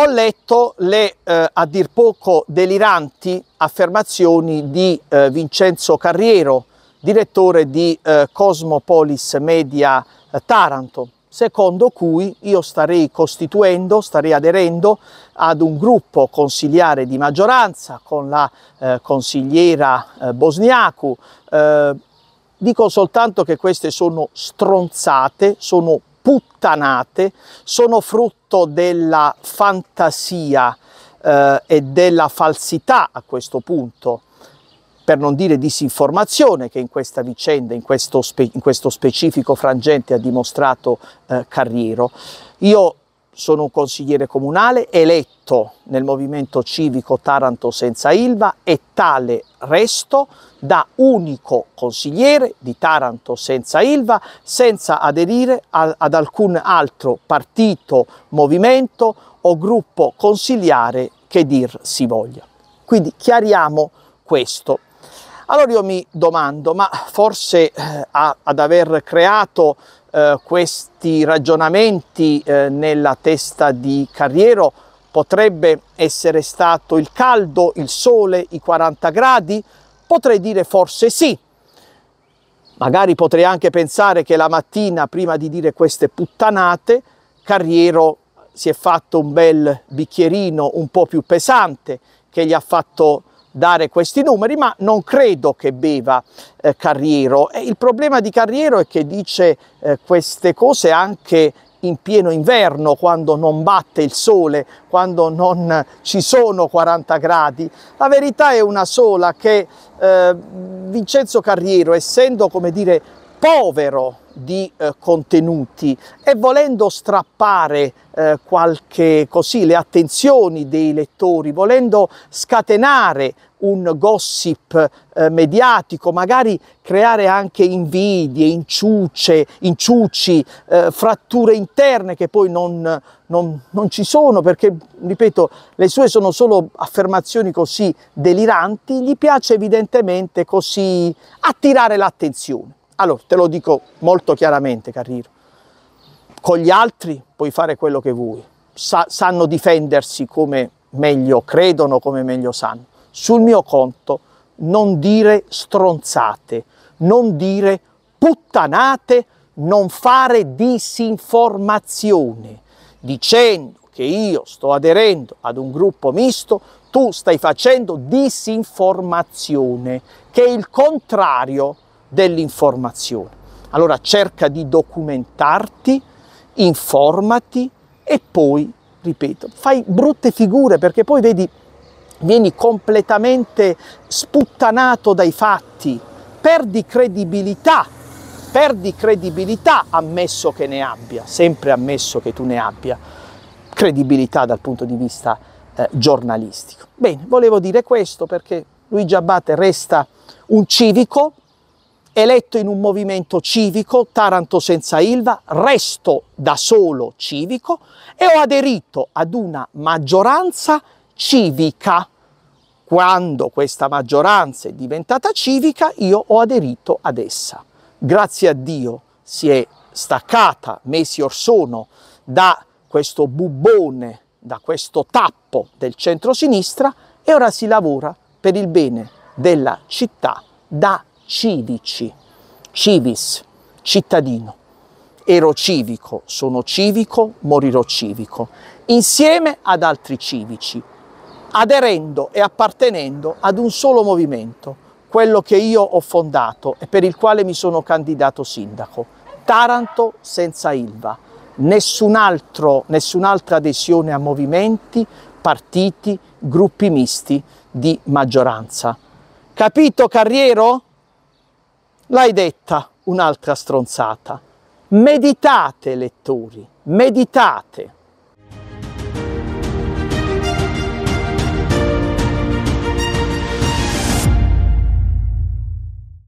Ho letto le, eh, a dir poco, deliranti affermazioni di eh, Vincenzo Carriero, direttore di eh, Cosmopolis Media eh, Taranto, secondo cui io starei costituendo, starei aderendo ad un gruppo consiliare di maggioranza con la eh, consigliera eh, Bosniacu, Dico soltanto che queste sono stronzate, sono puttanate sono frutto della fantasia eh, e della falsità a questo punto per non dire disinformazione che in questa vicenda, in questo, spe in questo specifico frangente ha dimostrato eh, Carriero. Io sono un consigliere comunale eletto nel movimento civico Taranto senza Ilva e tale resto da unico consigliere di Taranto senza Ilva senza aderire a, ad alcun altro partito, movimento o gruppo consigliare che dir si voglia. Quindi chiariamo questo. Allora io mi domando, ma forse eh, ad aver creato eh, questi ragionamenti eh, nella testa di Carriero potrebbe essere stato il caldo, il sole, i 40 gradi? Potrei dire forse sì. Magari potrei anche pensare che la mattina, prima di dire queste puttanate, Carriero si è fatto un bel bicchierino un po' più pesante che gli ha fatto dare questi numeri, ma non credo che beva eh, Carriero. E il problema di Carriero è che dice eh, queste cose anche in pieno inverno, quando non batte il sole, quando non ci sono 40 gradi. La verità è una sola, che eh, Vincenzo Carriero, essendo, come dire, povero, di eh, contenuti e volendo strappare eh, qualche così le attenzioni dei lettori, volendo scatenare un gossip eh, mediatico, magari creare anche invidie, inciuce, inciuci, eh, fratture interne che poi non, non, non, ci sono perché, ripeto, le sue sono solo affermazioni così deliranti, gli piace evidentemente così attirare l'attenzione. Allora, te lo dico molto chiaramente, Carriro, con gli altri puoi fare quello che vuoi, Sa sanno difendersi come meglio credono, come meglio sanno. Sul mio conto non dire stronzate, non dire puttanate, non fare disinformazione, dicendo che io sto aderendo ad un gruppo misto, tu stai facendo disinformazione, che è il contrario dell'informazione. Allora cerca di documentarti, informati e poi, ripeto, fai brutte figure perché poi vedi, vieni completamente sputtanato dai fatti, perdi credibilità, perdi credibilità ammesso che ne abbia, sempre ammesso che tu ne abbia credibilità dal punto di vista eh, giornalistico. Bene, volevo dire questo perché Luigi Abate resta un civico eletto in un movimento civico, Taranto senza Ilva, resto da solo civico e ho aderito ad una maggioranza civica. Quando questa maggioranza è diventata civica, io ho aderito ad essa. Grazie a Dio si è staccata mesi or sono da questo bubbone, da questo tappo del centro-sinistra e ora si lavora per il bene della città da civici, civis, cittadino. Ero civico, sono civico, morirò civico, insieme ad altri civici, aderendo e appartenendo ad un solo movimento, quello che io ho fondato e per il quale mi sono candidato sindaco, Taranto senza Ilva. Nessun altro, nessun'altra adesione a movimenti, partiti, gruppi misti di maggioranza. Capito Carriero? l'hai detta un'altra stronzata. Meditate, lettori, meditate.